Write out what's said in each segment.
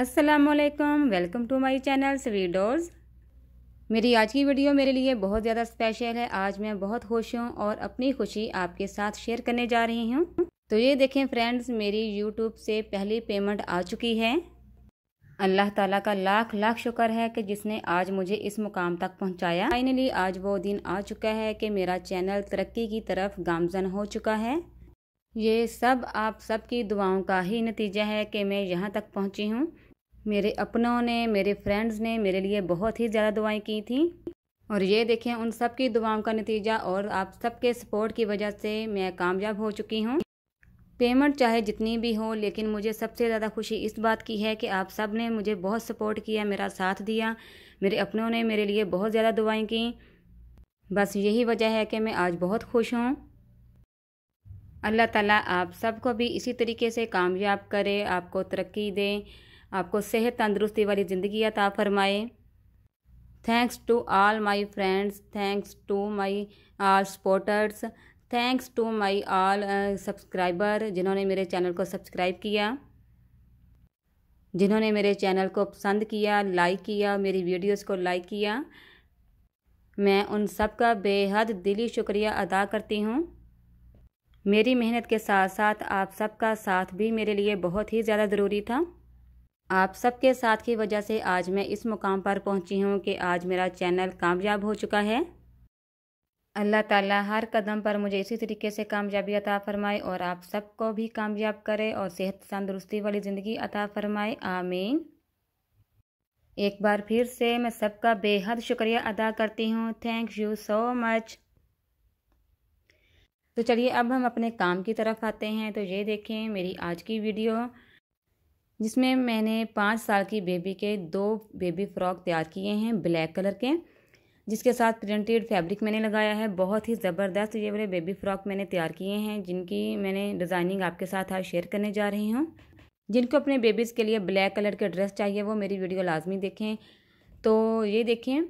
असलकम welcome to my channel स्वीडोज मेरी आज की वीडियो मेरे लिए बहुत ज़्यादा स्पेशल है आज मैं बहुत खुश हूँ और अपनी खुशी आपके साथ शेयर करने जा रही हूँ तो ये देखें फ्रेंड्स मेरी यूट्यूब से पहली पेमेंट आ चुकी है अल्लाह ताला का लाख लाख शुक्र है कि जिसने आज मुझे इस मुकाम तक पहुँचाया फाइनली आज वो दिन आ चुका है कि मेरा चैनल तरक्की की तरफ गामजन हो चुका है ये सब आप सबकी दुआओं का ही नतीजा है कि मैं यहाँ तक पहुँची हूँ मेरे अपनों ने मेरे फ्रेंड्स ने मेरे लिए बहुत ही ज़्यादा दुआएं की थी और ये देखें उन सब की दुआओं का नतीजा और आप सबके सपोर्ट की वजह से मैं कामयाब हो चुकी हूँ पेमेंट चाहे जितनी भी हो लेकिन मुझे सबसे ज़्यादा खुशी इस बात की है कि आप सब ने मुझे बहुत सपोर्ट किया मेरा साथ दिया मेरे अपनों ने मेरे लिए बहुत ज़्यादा दुआएँ की बस यही वजह है कि मैं आज बहुत खुश हूँ अल्लाह ताला आप सबको भी इसी तरीके से कामयाब करे आपको तरक्की दें आपको सेहत तंदुरुस्ती वाली ज़िंदगी अता फरमाए thanks to all my friends thanks to my all supporters thanks to my all subscriber जिन्होंने मेरे चैनल को सब्सक्राइब किया जिन्होंने मेरे चैनल को पसंद किया लाइक किया मेरी वीडियोस को लाइक किया मैं उन सब का बेहद दिली शुक्रिया अदा करती हूँ मेरी मेहनत के साथ साथ आप सबका साथ भी मेरे लिए बहुत ही ज़्यादा ज़रूरी था आप सबके साथ की वजह से आज मैं इस मुकाम पर पहुंची हूं कि आज मेरा चैनल कामयाब हो चुका है अल्लाह ताला हर कदम पर मुझे इसी तरीके से कामयाबी अता फरमाए और आप सबको भी कामयाब करे और सेहत तंदुरुस्ती वाली ज़िंदगी अता फरमाए आमीन एक बार फिर से मैं सबका बेहद शुक्रिया अदा करती हूँ थैंक यू सो मच तो चलिए अब हम अपने काम की तरफ आते हैं तो ये देखें मेरी आज की वीडियो जिसमें मैंने पाँच साल की बेबी के दो बेबी फ्रॉक तैयार किए हैं ब्लैक कलर के जिसके साथ प्रिंटेड फैब्रिक मैंने लगाया है बहुत ही ज़बरदस्त ये वाले बेबी फ्रॉक मैंने तैयार किए हैं जिनकी मैंने डिज़ाइनिंग आपके साथ आज शेयर करने जा रही हूँ जिनको अपने बेबीज़ के लिए ब्लैक कलर के ड्रेस चाहिए वो मेरी वीडियो लाजमी देखें तो ये देखें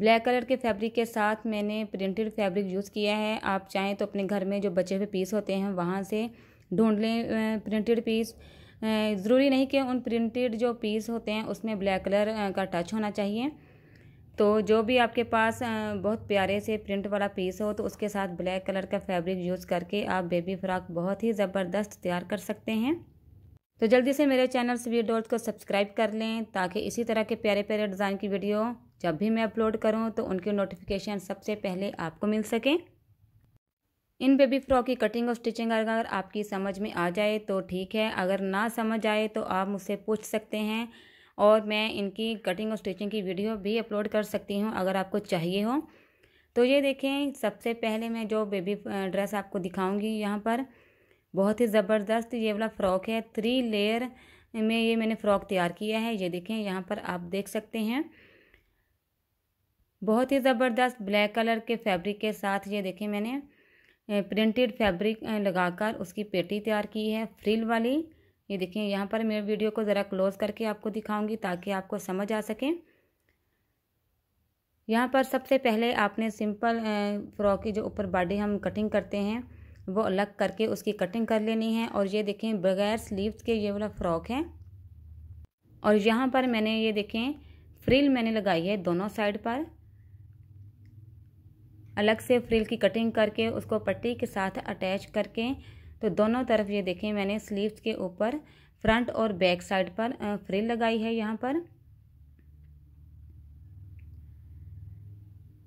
ब्लैक कलर के फैब्रिक के साथ मैंने प्रिंटेड फैब्रिक यूज़ किया है आप चाहें तो अपने घर में जो बचे हुए पीस होते हैं वहाँ से ढूंढ लें प्रिंटेड पीस ज़रूरी नहीं कि उन प्रिंटेड जो पीस होते हैं उसमें ब्लैक कलर का टच होना चाहिए तो जो भी आपके पास बहुत प्यारे से प्रिंट वाला पीस हो तो उसके साथ ब्लैक कलर का फैब्रिक यूज़ करके आप बेबी फ्रॉक बहुत ही ज़बरदस्त तैयार कर सकते हैं तो जल्दी से मेरे चैनल स्वीट डॉल्स को सब्सक्राइब कर लें ताकि इसी तरह के प्यारे प्यारे डिज़ाइन की वीडियो जब भी मैं अपलोड करूँ तो उनकी नोटिफिकेशन सबसे पहले आपको मिल सकें इन बेबी फ्रॉक की कटिंग और स्टिचिंग अगर आपकी समझ में आ जाए तो ठीक है अगर ना समझ आए तो आप मुझसे पूछ सकते हैं और मैं इनकी कटिंग और स्टिचिंग की वीडियो भी अपलोड कर सकती हूँ अगर आपको चाहिए हो तो ये देखें सबसे पहले मैं जो बेबी ड्रेस आपको दिखाऊंगी यहाँ पर बहुत ही ज़बरदस्त ये वाला फ़्रॉक है थ्री लेयर में ये मैंने फ़्रॉक तैयार किया है ये देखें यहाँ पर आप देख सकते हैं बहुत ही ज़बरदस्त ब्लैक कलर के फैब्रिक के साथ ये देखें मैंने प्रिंटेड फैब्रिक लगाकर उसकी पेटी तैयार की है फ्रिल वाली ये देखिए यहाँ पर मैं वीडियो को ज़रा क्लोज करके आपको दिखाऊंगी ताकि आपको समझ आ सके यहाँ पर सबसे पहले आपने सिंपल फ्रॉक की जो ऊपर बॉडी हम कटिंग करते हैं वो अलग करके उसकी कटिंग कर लेनी है और ये देखें बगैर स्लीव्स के ये वाला फ्रॉक है और यहाँ पर मैंने ये देखें फ्रिल मैंने लगाई है दोनों साइड पर अलग से फ्रिल की कटिंग करके उसको पट्टी के साथ अटैच करके तो दोनों तरफ ये देखें मैंने स्लीव्स के ऊपर फ्रंट और बैक साइड पर फ्रिल लगाई है यहाँ पर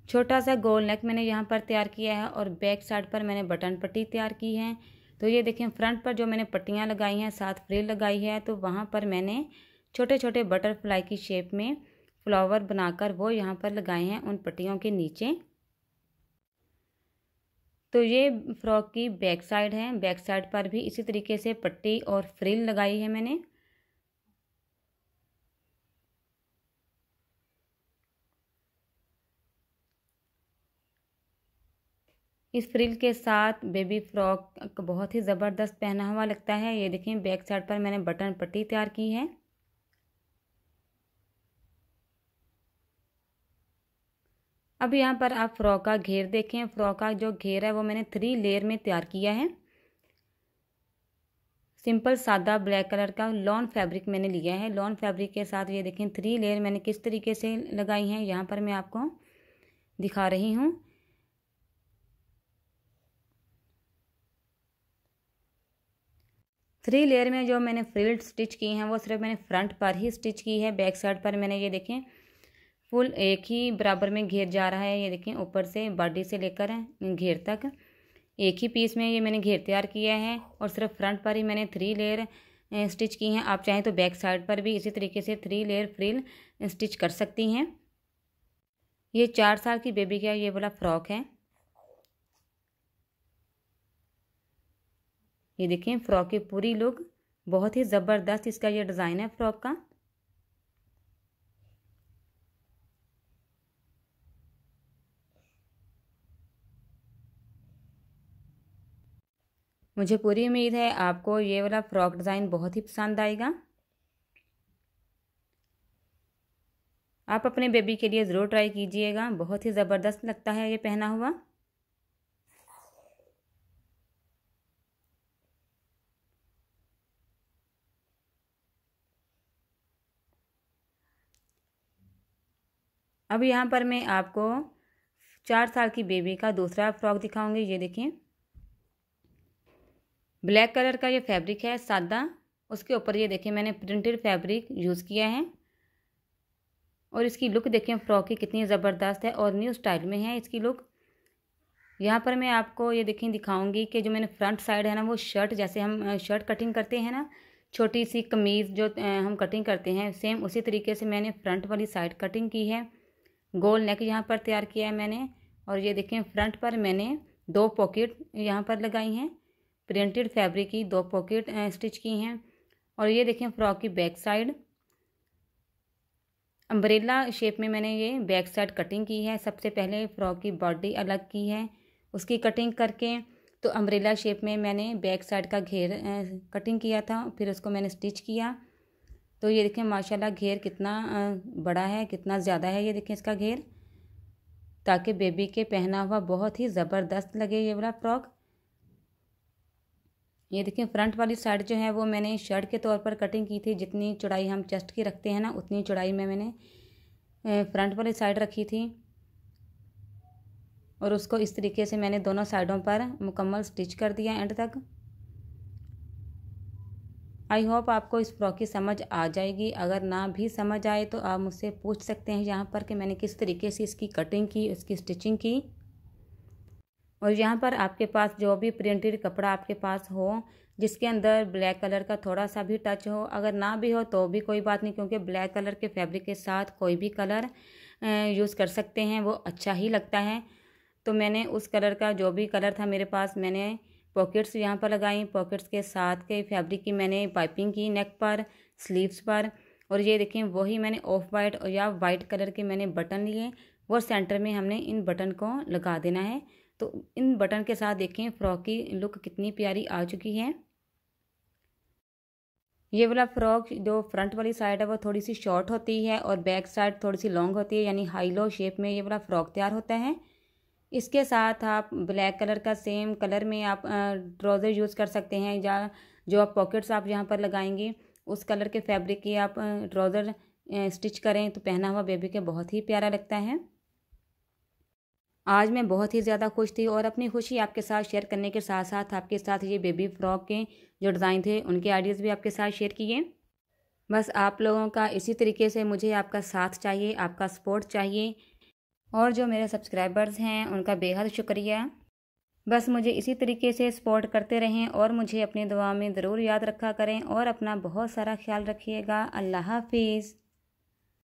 छोटा सा गोल नेक मैंने यहाँ पर तैयार किया है और बैक साइड पर मैंने बटन पट्टी तैयार की है तो ये देखें फ्रंट पर जो मैंने पट्टियाँ लगाई हैं साथ फ्रिल लगाई है तो वहाँ पर मैंने छोटे छोटे बटरफ्लाई की शेप में फ्लावर बनाकर वो यहाँ पर लगाए हैं उन पट्टियों के नीचे तो ये फ्रॉक की बैक साइड है बैक साइड पर भी इसी तरीके से पट्टी और फ्रिल लगाई है मैंने इस फ्रिल के साथ बेबी फ्रॉक बहुत ही ज़बरदस्त पहना हुआ लगता है ये देखें बैक साइड पर मैंने बटन पट्टी तैयार की है अब यहाँ पर आप फ्रॉक का घेर देखें फ्रॉक का जो घेर है वो मैंने थ्री लेयर में तैयार किया है सिंपल सादा ब्लैक कलर का लॉन फैब्रिक मैंने लिया है लॉन फैब्रिक के साथ ये देखें थ्री लेयर मैंने किस तरीके से लगाई हैं यहाँ पर मैं आपको दिखा रही हूँ थ्री लेयर में जो मैंने फ्रिल्ड स्टिच की हैं वो सिर्फ मैंने फ्रंट पर ही स्टिच की है बैक साइड पर मैंने ये देखें फुल एक ही बराबर में घेर जा रहा है ये देखें ऊपर से बॉडी से लेकर घेर तक एक ही पीस में ये मैंने घेर तैयार किया है और सिर्फ फ्रंट पर ही मैंने थ्री लेयर स्टिच की हैं आप चाहें तो बैक साइड पर भी इसी तरीके से थ्री लेयर फ्रिल स्टिच कर सकती हैं ये चार साल की बेबी का ये वाला फ्रॉक है ये देखें फ्रॉक की पूरी लुक बहुत ही ज़बरदस्त इसका ये डिज़ाइन है फ्रॉक का मुझे पूरी उम्मीद है आपको ये वाला फ्रॉक डिज़ाइन बहुत ही पसंद आएगा आप अपने बेबी के लिए ज़रूर ट्राई कीजिएगा बहुत ही ज़बरदस्त लगता है ये पहना हुआ अब यहाँ पर मैं आपको चार साल की बेबी का दूसरा फ्रॉक दिखाऊंगी ये देखिए ब्लैक कलर का ये फैब्रिक है सादा उसके ऊपर ये देखिए मैंने प्रिंटेड फैब्रिक यूज़ किया है और इसकी लुक देखें फ्रॉक की कितनी ज़बरदस्त है और न्यू स्टाइल में है इसकी लुक यहाँ पर मैं आपको ये देखें दिखाऊंगी कि जो मैंने फ्रंट साइड है ना वो शर्ट जैसे हम शर्ट कटिंग करते हैं ना छोटी सी कमीज़ जो हम कटिंग करते हैं सेम उसी तरीके से मैंने फ्रंट वाली साइड कटिंग की है गोल नेक यहाँ पर तैयार किया है मैंने और ये देखें फ्रंट पर मैंने दो पॉकेट यहाँ पर लगाई हैं प्रिंटेड फैब्रिक की दो पॉकेट स्टिच की हैं और ये देखें फ्रॉक की बैक साइड अम्ब्रेला शेप में मैंने ये बैक साइड कटिंग की है सबसे पहले फ्रॉक की बॉडी अलग की है उसकी कटिंग करके तो अम्ब्रेला शेप में मैंने बैक साइड का घेर कटिंग किया था फिर उसको मैंने स्टिच किया तो ये देखें माशाल्लाह घेर कितना बड़ा है कितना ज़्यादा है ये देखें इसका घेर ताकि बेबी के पहना हुआ बहुत ही ज़बरदस्त लगे ये वाला फ्रॉक ये देखिए फ्रंट वाली साइड जो है वो मैंने शर्ट के तौर पर कटिंग की थी जितनी चौड़ाई हम चेस्ट की रखते हैं ना उतनी चौड़ाई में मैंने फ्रंट वाली साइड रखी थी और उसको इस तरीके से मैंने दोनों साइडों पर मुकम्मल स्टिच कर दिया एंड तक आई होप आपको इस फ्रॉक की समझ आ जाएगी अगर ना भी समझ आए तो आप मुझसे पूछ सकते हैं यहाँ पर कि मैंने किस तरीके से इसकी कटिंग की इसकी स्टिचिंग की और यहाँ पर आपके पास जो भी प्रिंटेड कपड़ा आपके पास हो जिसके अंदर ब्लैक कलर का थोड़ा सा भी टच हो अगर ना भी हो तो भी कोई बात नहीं क्योंकि ब्लैक कलर के फैब्रिक के साथ कोई भी कलर यूज़ कर सकते हैं वो अच्छा ही लगता है तो मैंने उस कलर का जो भी कलर था मेरे पास मैंने पॉकेट्स यहाँ पर लगाई पॉकेट्स के साथ के फैब्रिक की मैंने पाइपिंग की नेक पर स्लीव्स पर और ये देखें वही मैंने ऑफ वाइट या वाइट कलर के मैंने बटन लिए वो सेंटर में हमने इन बटन को लगा देना है तो इन बटन के साथ देखें फ्रॉक की लुक कितनी प्यारी आ चुकी है ये वाला फ्रॉक जो फ्रंट वाली साइड है वो थोड़ी सी शॉर्ट होती है और बैक साइड थोड़ी सी लॉन्ग होती है यानी हाई लो शेप में ये वाला फ्रॉक तैयार होता है इसके साथ आप ब्लैक कलर का सेम कलर में आप ट्राउज़र यूज़ कर सकते हैं या जो आप पॉकेट्स आप यहाँ पर लगाएंगे उस कलर के फैब्रिक की आप ट्राउज़र स्टिच करें तो पहना हुआ बेबी के बहुत ही प्यारा लगता है आज मैं बहुत ही ज़्यादा खुश थी और अपनी खुशी आपके साथ शेयर करने के साथ साथ आपके साथ ये बेबी फ्रॉक के जो डिज़ाइन थे उनके आइडियाज़ भी आपके साथ शेयर किए बस आप लोगों का इसी तरीके से मुझे आपका साथ चाहिए आपका सपोर्ट चाहिए और जो मेरे सब्सक्राइबर्स हैं उनका बेहद शुक्रिया बस मुझे इसी तरीके से सपोर्ट करते रहें और मुझे अपनी दुआ में ज़रूर याद रखा करें और अपना बहुत सारा ख्याल रखिएगा अल्लाह हाफिज़